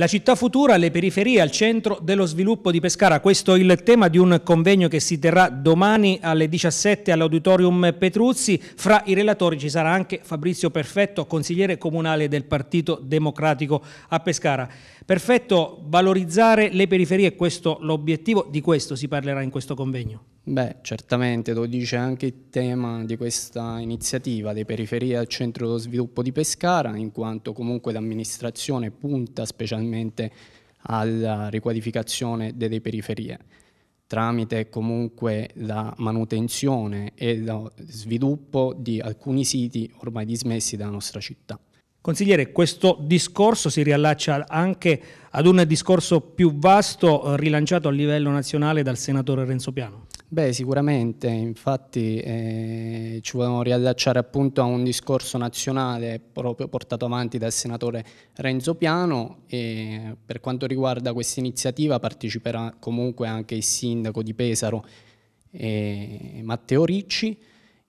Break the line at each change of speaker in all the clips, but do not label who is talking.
La città futura, le periferie al centro dello sviluppo di Pescara. Questo è il tema di un convegno che si terrà domani alle 17 all'Auditorium Petruzzi. Fra i relatori ci sarà anche Fabrizio Perfetto, consigliere comunale del Partito Democratico a Pescara. Perfetto, valorizzare le periferie, questo l'obiettivo, di questo si parlerà in
questo convegno. Beh, certamente, lo dice anche il tema di questa iniziativa, le periferie al centro dello sviluppo di Pescara, in quanto comunque l'amministrazione punta specialmente sostanzialmente alla riqualificazione delle periferie tramite comunque la manutenzione e lo sviluppo di alcuni siti ormai dismessi dalla nostra città. Consigliere, questo discorso si riallaccia
anche ad un discorso più vasto eh, rilanciato a livello nazionale dal senatore
Renzo Piano. Beh, sicuramente, infatti eh, ci volevamo riallacciare appunto a un discorso nazionale proprio portato avanti dal senatore Renzo Piano e per quanto riguarda questa iniziativa parteciperà comunque anche il sindaco di Pesaro eh, Matteo Ricci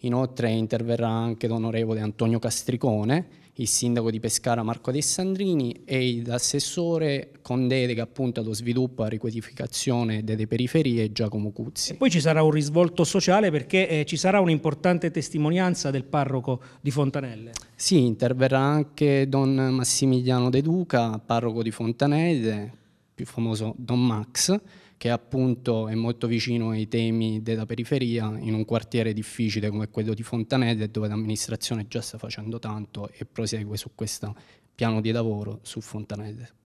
Inoltre interverrà anche l'onorevole Antonio Castricone, il sindaco di Pescara Marco Alessandrini e l'assessore con delega appunto allo sviluppo e alla riqualificazione delle periferie Giacomo Cuzzi. E
poi ci sarà un risvolto sociale perché eh, ci sarà un'importante testimonianza del parroco di Fontanelle.
Sì, interverrà anche Don Massimiliano De Duca, parroco di Fontanelle, più famoso Don Max, che appunto è molto vicino ai temi della periferia in un quartiere difficile come quello di Fontanelle dove l'amministrazione già sta facendo tanto e prosegue su questo piano di lavoro su Fontanelle.